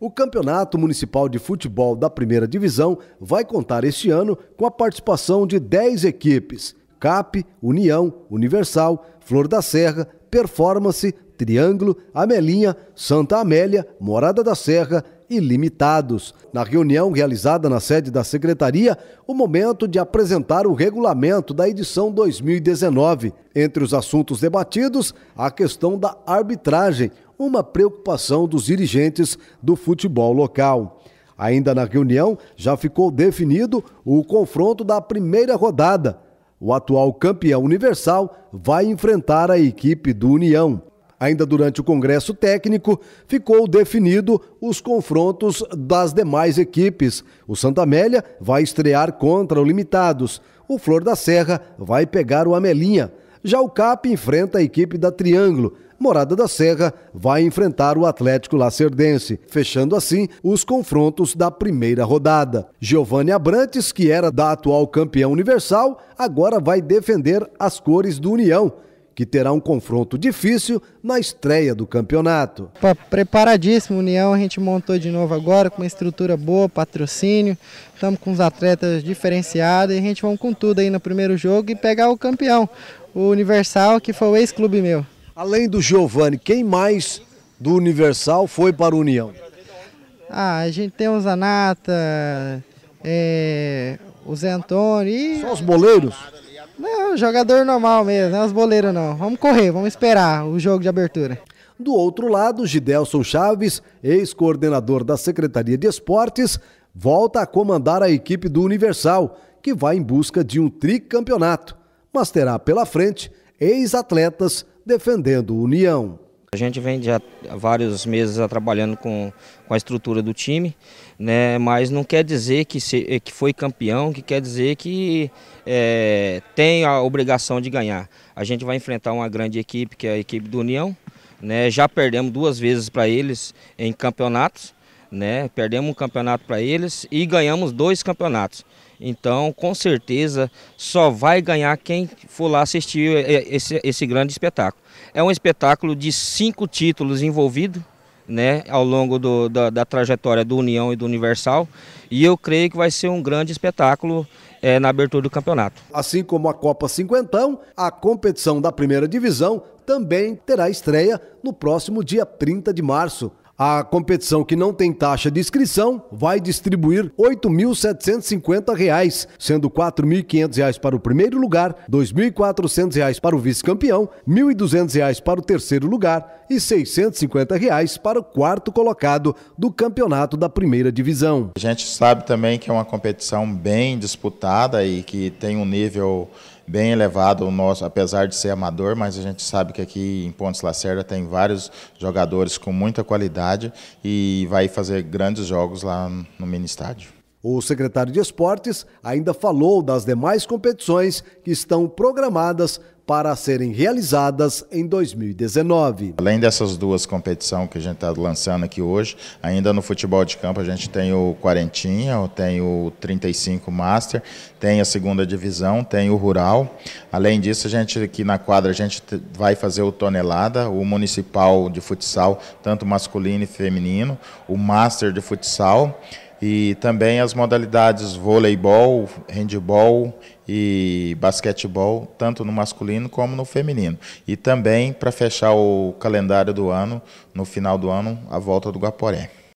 O Campeonato Municipal de Futebol da Primeira Divisão vai contar este ano com a participação de 10 equipes: CAP, União, Universal, Flor da Serra, Performance, Triângulo, Amelinha, Santa Amélia, Morada da Serra e Limitados. Na reunião realizada na sede da secretaria, o momento de apresentar o regulamento da edição 2019. Entre os assuntos debatidos, a questão da arbitragem, uma preocupação dos dirigentes do futebol local. Ainda na reunião, já ficou definido o confronto da primeira rodada. O atual campeão universal vai enfrentar a equipe do União. Ainda durante o Congresso Técnico, ficou definido os confrontos das demais equipes. O Santa Amélia vai estrear contra o Limitados. O Flor da Serra vai pegar o Amelinha. Já o CAP enfrenta a equipe da Triângulo. Morada da Serra vai enfrentar o Atlético Lacerdense, fechando assim os confrontos da primeira rodada. Giovanni Abrantes, que era da atual campeão universal, agora vai defender as cores do União que terá um confronto difícil na estreia do campeonato. Preparadíssimo, União, a gente montou de novo agora com uma estrutura boa, patrocínio, estamos com os atletas diferenciados e a gente vai com tudo aí no primeiro jogo e pegar o campeão, o Universal, que foi o ex-clube meu. Além do Giovani, quem mais do Universal foi para a União? Ah, a gente tem o Zanata, é, o Zé Antônio e... Só os boleiros? Não, jogador normal mesmo, não é os boleiros não. Vamos correr, vamos esperar o jogo de abertura. Do outro lado, Gidelson Chaves, ex-coordenador da Secretaria de Esportes, volta a comandar a equipe do Universal, que vai em busca de um tricampeonato, mas terá pela frente ex-atletas defendendo união. A gente vem já vários meses trabalhando com, com a estrutura do time, né? mas não quer dizer que, se, que foi campeão, que quer dizer que é, tem a obrigação de ganhar. A gente vai enfrentar uma grande equipe, que é a equipe do União. Né? Já perdemos duas vezes para eles em campeonatos, né? perdemos um campeonato para eles e ganhamos dois campeonatos. Então, com certeza, só vai ganhar quem for lá assistir esse, esse grande espetáculo. É um espetáculo de cinco títulos envolvidos, né, ao longo do, da, da, trajetória do União e do Universal. E eu creio que vai ser um grande espetáculo é, na abertura do campeonato. Assim como a Copa Cinquentão, a competição da primeira divisão também terá estreia no próximo dia 30 de março. A competição que não tem taxa de inscrição vai distribuir R$ 8.750, sendo R$ 4.500 para o primeiro lugar, R$ 2.400 para o vice-campeão, R$ 1.200 para o terceiro lugar e R$ 650 reais para o quarto colocado do campeonato da primeira divisão. A gente sabe também que é uma competição bem disputada e que tem um nível bem elevado o nosso, apesar de ser amador, mas a gente sabe que aqui em Pontes Lacerda tem vários jogadores com muita qualidade e vai fazer grandes jogos lá no mini estádio. O secretário de Esportes ainda falou das demais competições que estão programadas para serem realizadas em 2019. Além dessas duas competições que a gente está lançando aqui hoje, ainda no futebol de campo a gente tem o Quarentinha, tem o 35 Master, tem a segunda divisão, tem o Rural. Além disso, a gente aqui na quadra a gente vai fazer o Tonelada, o Municipal de Futsal, tanto masculino e feminino, o Master de Futsal e também as modalidades voleibol, handebol e basquetebol, tanto no masculino como no feminino. E também, para fechar o calendário do ano, no final do ano, a volta do Guaporé.